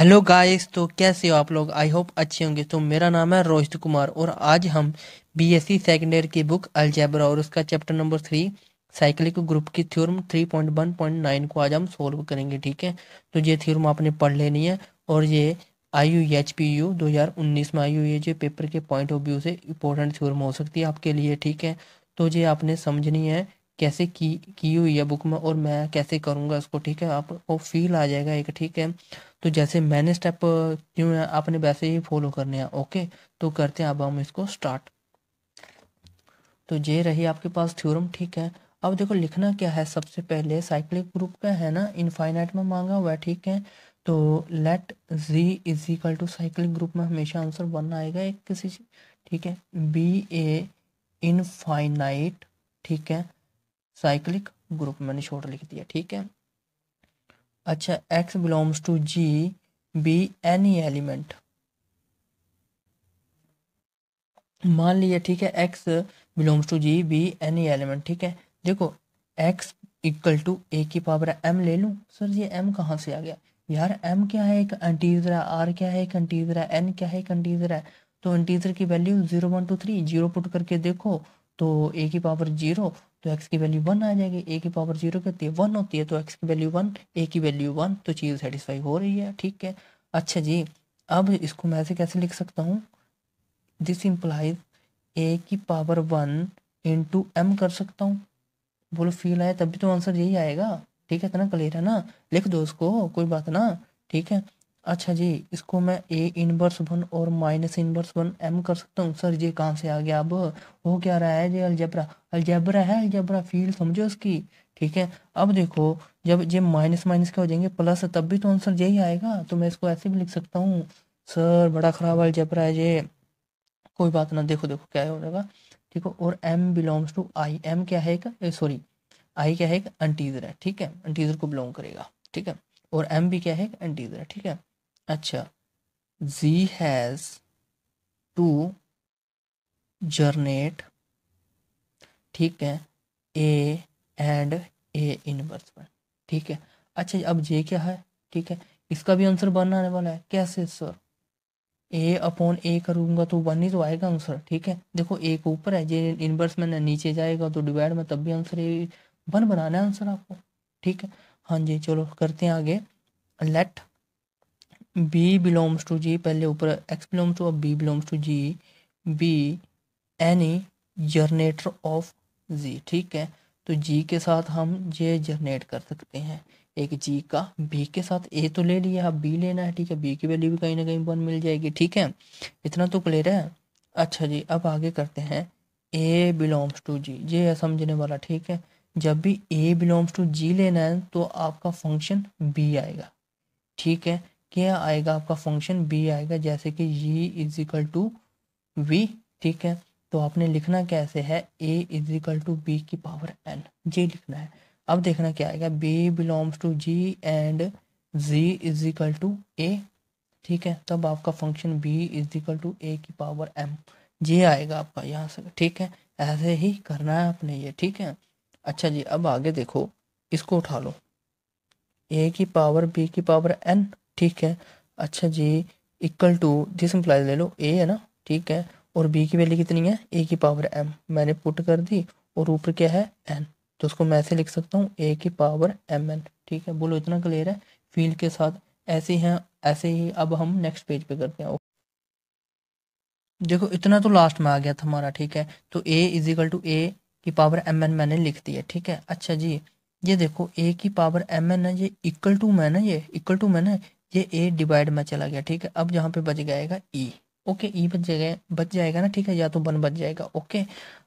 hello guys तो कैसे हो आप लोग आई होप अच्छे होंगे तो मेरा नाम है रोहित कुमार और आज हम बीएससी सेकेंड ईयर की बुक अल्जैबरा और उसका chapter number three cyclic group की थ्योरम 3.1.9 को आज हम सोल्व करेंगे ठीक है तो ये थ्योरम आपने पढ़ लेनी है और ये I U H P U दो हज़ार उन्नीस में आई यू ये जो पेपर के पॉइंट ऑफ व्यू से इंपॉर्टेंट थ्योरम हो सकती है आपके लिए ठीक है तो ये आपने समझनी है कैसे की की हुई है बुक में और मैं कैसे करूँगा इसको ठीक है आपको फील आ जाएगा एक ठीक है तो जैसे मैंने स्टेप क्यों है आपने वैसे ही फॉलो करने हैं ओके तो करते हैं अब हम इसको स्टार्ट तो ये रही आपके पास थ्योरम ठीक है अब देखो लिखना क्या है सबसे पहले साइक्लिक ग्रुप का है ना इनफाइनाइट में मांगा हुआ है ठीक है तो let G is equal to cyclic group में हमेशा आंसर वन आएगा एक किसी ठीक है बी ए इनफाइनाइट ठीक है साइक्लिक ग्रुप मैंने शॉर्ट लिख दिया ठीक है अच्छा x belongs to G be any element मान लिया ठीक है x belongs to G be any element ठीक है देखो एक्स इक्वल टू ए की पावर एम ले लू सर ये एम कहाँ से आ गया यार एम क्या है एक एंटीजर है आर क्या है एक एंटीजर है एन क्या है एक एंटीजर है तो एंटीजर की value zero one two three zero put करके देखो तो ए की पावर जीरो तो एक्स की वैल्यू वन आ जाएगी ए की पावर जीरो की होती है वन होती है तो एक्स की वैल्यू वन ए की वैल्यू वन तो चीज़ सेटिस्फाई हो रही है ठीक है अच्छा जी अब इसको मैं ऐसे कैसे लिख सकता हूँ दिस इम्प्लाइज ए की पावर वन इंटू एम कर सकता हूँ बोलो फील आया तभी तो आंसर यही आएगा ठीक है इतना क्लियर है ना लिख दो उसको कोई बात ना ठीक है अच्छा जी इसको मैं ए इनवर्स वन और माइनस इनवर्स वन एम कर सकता हूँ सर ये कहाँ से आ गया अब हो क्या रहा है ये अलजबरा अलजबरा है अलजबरा फील समझो इसकी ठीक है अब देखो जब ये माइनस माइनस के हो जाएंगे प्लस तब भी तो आंसर यही आएगा तो मैं इसको ऐसे भी लिख सकता हूँ सर बड़ा ख़राब अलजबरा है ये कोई बात ना देखो देखो क्या हो जाएगा ठीक है और m belongs to I M क्या है एक सॉरी आई क्या है एक अंटीजर है ठीक है अंटीजर को बिलोंग करेगा ठीक है और एम भी क्या है एंटीजर है ठीक है अच्छा जी हैज टू जर्नेट ठीक है ए एंड A इनवर्स पर ठीक है अच्छा अब जे क्या है ठीक है इसका भी आंसर वन आने वाला है कैसे सर ए अपॉन ए करूंगा तो वन ही तो आएगा आंसर ठीक है देखो ए को ऊपर है जे इनवर्स में नीचे जाएगा तो डिवाइड में तब भी आंसर ए वन बनाना है आंसर आपको ठीक है हाँ जी चलो करते हैं आगे let b belongs to G पहले ऊपर एक्स बिलोंग्स टू और b belongs to G be any generator of G ठीक है तो जी के साथ हम ये जनरेट कर सकते हैं एक जी का बी के साथ ए तो ले लिया अब बी लेना है ठीक है बी की वैल्यू भी कहीं ना कहीं वन मिल जाएगी ठीक है इतना तो क्लियर है अच्छा जी अब आगे करते हैं ए बिलोंग्स टू जी ये है समझने वाला ठीक है जब भी ए बिलोंग्स टू जी लेना है तो आपका फंक्शन बी आएगा ठीक है क्या आएगा आपका फंक्शन बी आएगा जैसे कि e is equal to v ठीक है तो आपने लिखना कैसे है a is equal to b की पावर एन ये लिखना है अब देखना क्या आएगा b belongs to G and G is equal to a ठीक है तब आपका function b is equal to a की पावर एम ये आएगा आपका यहाँ से ठीक है ऐसे ही करना है आपने ये ठीक है अच्छा जी अब आगे देखो इसको उठा लो ए की पावर बी की पावर एन ठीक है अच्छा G equal to this implies ले लो ए है ना ठीक है और बी की वैल्यू कितनी है ए की पावर एम मैंने पुट कर दी और ऊपर क्या है एन तो उसको मैं ऐसे लिख सकता हूँ ए की पावर एम एन ठीक है बोलो इतना क्लियर है फील्ड के साथ ऐसे ही हैं ऐसे ही अब हम नेक्स्ट पेज पे करते हैं देखो इतना तो लास्ट में आ गया था हमारा ठीक है तो a is equal to a की पावर एम एन मैंने लिख दी है ठीक है अच्छा जी ये देखो ए की पावर एम एन है ये इक्वल टू मैन है ये इक्वल टू मैन है ये ए डिवाइड में चला गया ठीक है अब यहाँ पे बच जाएगा ई ओके ई बच जाएगा बच जाएगा ना ठीक है या तो वन बच जाएगा ओके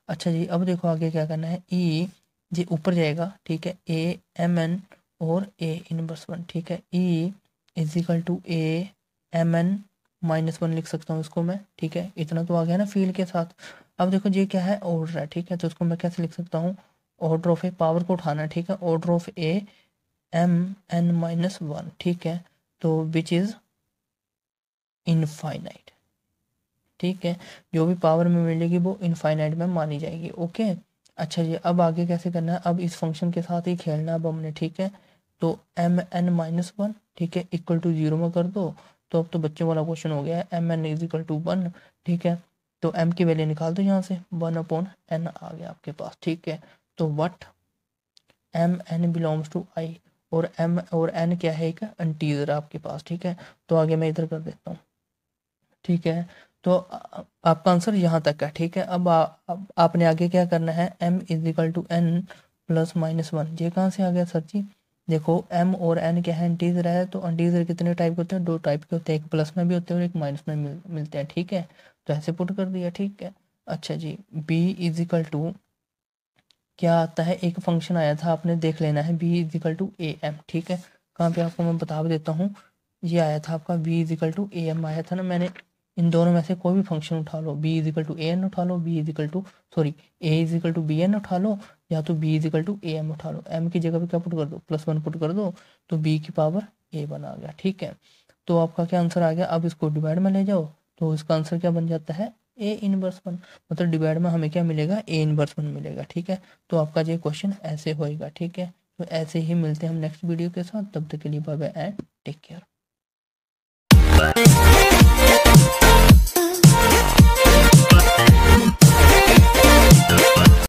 अच्छा जी अब देखो आगे क्या करना है ई e जी ऊपर जाएगा ठीक है ए एम एन और ए इनवर्स वन ठीक है e is equal to a m n minus one लिख सकता हूँ इसको मैं ठीक है इतना तो आ गया ना फील के साथ अब देखो ये क्या है ऑर्डर है ठीक है तो इसको मैं कैसे लिख सकता हूँ ऑर्डर ऑफ ए पावर को उठाना है ठीक है order of a m n minus one ठीक है तो विच इज़ इनफाइनाइट ठीक है जो भी पावर में मिलेगी वो इनफाइनाइट में मानी जाएगी ओके अच्छा जी अब आगे कैसे करना है अब इस फंक्शन के साथ ही खेलना अब हमने ठीक है तो एम एन माइनस वन ठीक है इक्वल टू जीरो में कर दो तो अब तो बच्चों वाला क्वेश्चन हो गया है m n is equal to one ठीक है तो एम की वैल्यू निकाल दो यहाँ से वन अपॉन एन आ गया आपके पास ठीक है तो what m n belongs to I और एम और एन क्या है एक इंटीजर आपके पास ठीक है तो आगे मैं इधर कर देता हूँ ठीक है तो आपका आंसर यहाँ तक है ठीक है अब, आ, अब आपने आगे क्या करना है m is equal to n plus minus one ये कहाँ से आ गया सर जी देखो एम और एन क्या है इंटीजर है तो इंटीजर कितने टाइप के होते हैं दो टाइप के होते हैं एक प्लस में भी होते हैं और एक माइनस में मिल, मिलते हैं ठीक है तो ऐसे पुट कर दिया ठीक है अच्छा G b is equal to क्या आता है एक फंक्शन आया था आपने देख लेना है b is equal to a m ठीक है कहाँ पे आपको मैं बता देता हूँ ये आया था आपका b is equal to a m आया था ना मैंने इन दोनों में से कोई भी फंक्शन उठा लो b is equal to a n उठा लो b is equal to sorry a is equal to b n उठा लो या तो b is equal to a m उठा लो एम की जगह पे क्या पुट कर दो प्लस वन पुट कर दो तो बी की पावर ए बना आ गया ठीक है तो आपका क्या आंसर आ गया अब इसको डिवाइड में ले जाओ तो इसका आंसर क्या बन जाता है ए इनवर्स वन मतलब डिवाइड में हमें क्या मिलेगा ए इनवर्स वन मिलेगा ठीक है तो आपका ये क्वेश्चन ऐसे होएगा ठीक है तो ऐसे ही मिलते हैं हम नेक्स्ट वीडियो के साथ तब तक के लिए bye bye and take care